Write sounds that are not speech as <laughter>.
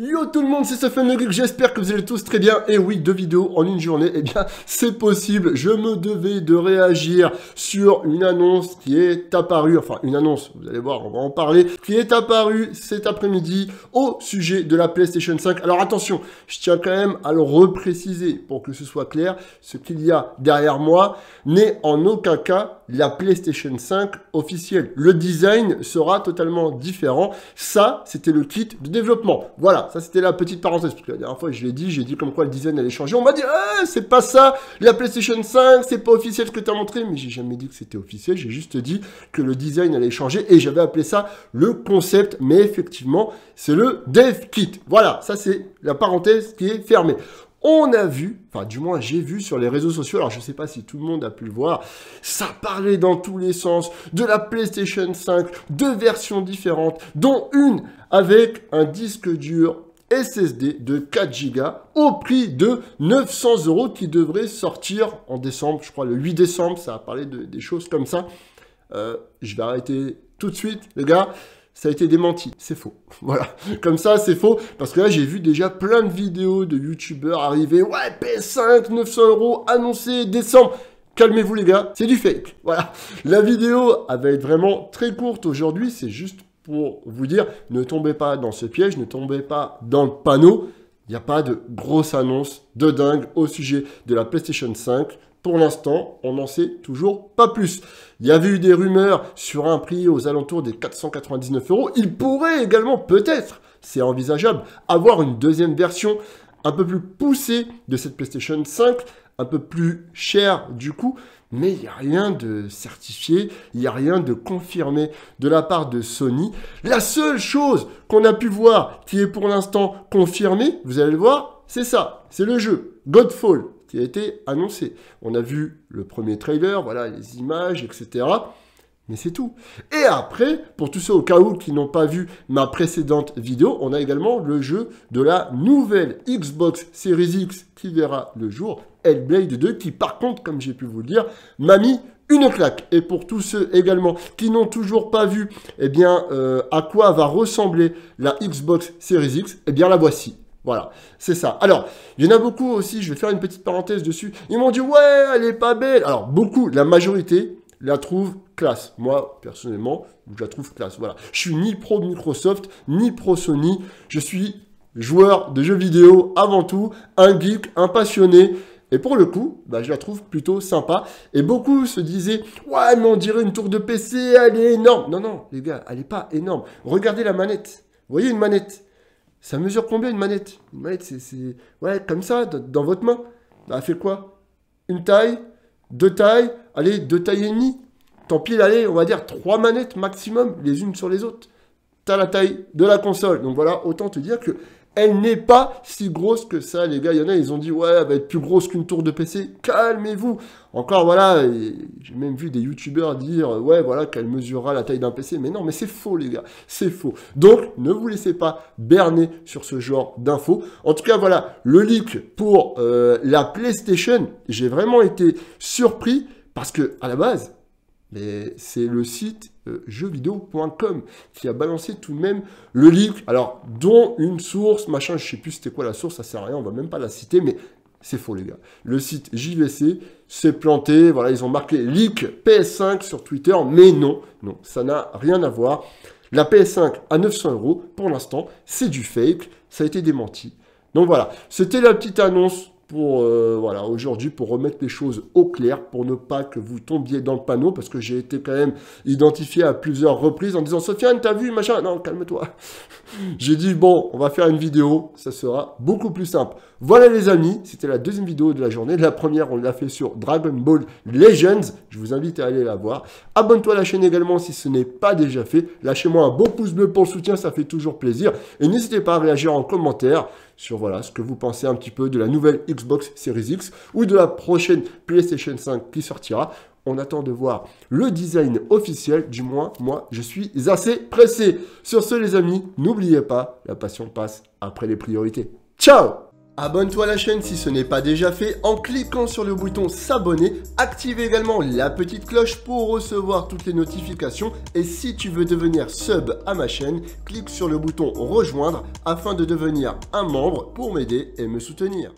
Yo tout le monde, c'est Leclerc, j'espère que vous allez tous très bien. Et oui, deux vidéos en une journée, eh bien c'est possible. Je me devais de réagir sur une annonce qui est apparue, enfin une annonce, vous allez voir, on va en parler, qui est apparue cet après-midi au sujet de la PlayStation 5. Alors attention, je tiens quand même à le repréciser pour que ce soit clair, ce qu'il y a derrière moi n'est en aucun cas la PlayStation 5 officielle. Le design sera totalement différent. Ça, c'était le kit de développement. Voilà, ça c'était la petite parenthèse. Parce que la dernière fois, je l'ai dit, j'ai dit comme quoi le design allait changer. On m'a dit, ah, c'est pas ça, la PlayStation 5, c'est pas officiel ce que as montré. Mais j'ai jamais dit que c'était officiel, j'ai juste dit que le design allait changer et j'avais appelé ça le concept. Mais effectivement, c'est le dev kit. Voilà, ça c'est la parenthèse qui est fermée on a vu, enfin du moins j'ai vu sur les réseaux sociaux, alors je ne sais pas si tout le monde a pu le voir, ça parlait dans tous les sens de la PlayStation 5, deux versions différentes, dont une avec un disque dur SSD de 4 Go au prix de 900 euros qui devrait sortir en décembre, je crois le 8 décembre, ça a parlé de, des choses comme ça. Euh, je vais arrêter tout de suite, les gars ça a été démenti. C'est faux. <laughs> Voilà. Comme ça, c'est faux. Parce que là, j'ai vu déjà plein de vidéos de youtubeurs arriver. Ouais, PS5, 900 euros, annoncé décembre. Calmez-vous les gars, c'est du fake. <laughs> Voilà. La vidéo, va être vraiment très courte aujourd'hui. C'est juste pour vous dire, ne tombez pas dans ce piège, ne tombez pas dans le panneau. Il n'y a pas de grosse annonce de dingue au sujet de la PlayStation 5. Pour l'instant, on n'en sait toujours pas plus. Il y avait eu des rumeurs sur un prix aux alentours des 499 euros. Il pourrait également, peut-être, c'est envisageable, avoir une deuxième version un peu plus poussée de cette PlayStation 5, un peu plus chère du coup, mais il n'y a rien de certifié, il n'y a rien de confirmé de la part de Sony. La seule chose qu'on a pu voir qui est pour l'instant confirmée, vous allez le voir, c'est ça, c'est le jeu, Godfall, qui a été annoncé. On a vu le premier trailer, voilà, les images, etc. Mais c'est tout. Et après, pour tous ceux au cas où qui n'ont pas vu ma précédente vidéo, on a également le jeu de la nouvelle Xbox Series X qui verra le jour, Hellblade 2, qui par contre, comme j'ai pu vous le dire, m'a mis une claque. Et pour tous ceux également qui n'ont toujours pas vu, eh bien, euh, à quoi va ressembler la Xbox Series X, et eh bien, la voici. Voilà, c'est ça. Alors, il y en a beaucoup aussi, je vais faire une petite parenthèse dessus. Ils m'ont dit, ouais, elle est pas belle. Alors, beaucoup, la majorité la trouve classe. Moi, personnellement, je la trouve classe. Voilà. Je suis ni pro Microsoft, ni pro Sony. Je suis joueur de jeux vidéo avant tout, un geek, un passionné. Et pour le coup, bah, je la trouve plutôt sympa. Et beaucoup se disaient, ouais, mais on dirait une tour de PC, elle est énorme. Non, non, les gars, elle n'est pas énorme. Regardez la manette. Vous voyez une manette ça mesure combien une manette Une manette, c'est. Ouais, comme ça, dans votre main. Bah, elle fait quoi Une taille Deux tailles Allez, deux tailles et demie. Tant pis, allez, on va dire trois manettes maximum, les unes sur les autres. T'as la taille de la console. Donc voilà, autant te dire que elle n'est pas si grosse que ça, les gars. Il y en a, ils ont dit, ouais, elle va être plus grosse qu'une tour de PC. Calmez-vous. Encore, voilà, j'ai même vu des youtubeurs dire, ouais, voilà, qu'elle mesurera la taille d'un PC. Mais non, mais c'est faux, les gars. C'est faux. Donc, ne vous laissez pas berner sur ce genre d'infos. En tout cas, voilà, le leak pour euh, la PlayStation, j'ai vraiment été surpris parce que, à la base, c'est le site euh, jeuxvideo.com qui a balancé tout de même le leak. alors dont une source, machin, je ne sais plus c'était quoi la source, ça sert à rien, on va même pas la citer, mais c'est faux les gars. Le site JVC s'est planté, voilà, ils ont marqué leak PS5 sur Twitter, mais non, non, ça n'a rien à voir. La PS5 à 900 euros, pour l'instant, c'est du fake, ça a été démenti. Donc voilà, c'était la petite annonce pour euh, voilà aujourd'hui pour remettre les choses au clair pour ne pas que vous tombiez dans le panneau parce que j'ai été quand même identifié à plusieurs reprises en disant Sofiane t'as vu machin non calme-toi <laughs> j'ai dit bon on va faire une vidéo ça sera beaucoup plus simple voilà les amis c'était la deuxième vidéo de la journée la première on l'a fait sur Dragon Ball Legends je vous invite à aller la voir abonne-toi à la chaîne également si ce n'est pas déjà fait lâchez-moi un beau pouce bleu pour le soutien ça fait toujours plaisir et n'hésitez pas à réagir en commentaire sur voilà, ce que vous pensez un petit peu de la nouvelle Xbox Series X ou de la prochaine PlayStation 5 qui sortira. On attend de voir le design officiel, du moins moi je suis assez pressé. Sur ce les amis, n'oubliez pas, la passion passe après les priorités. Ciao Abonne-toi à la chaîne si ce n'est pas déjà fait en cliquant sur le bouton s'abonner. Active également la petite cloche pour recevoir toutes les notifications. Et si tu veux devenir sub à ma chaîne, clique sur le bouton rejoindre afin de devenir un membre pour m'aider et me soutenir.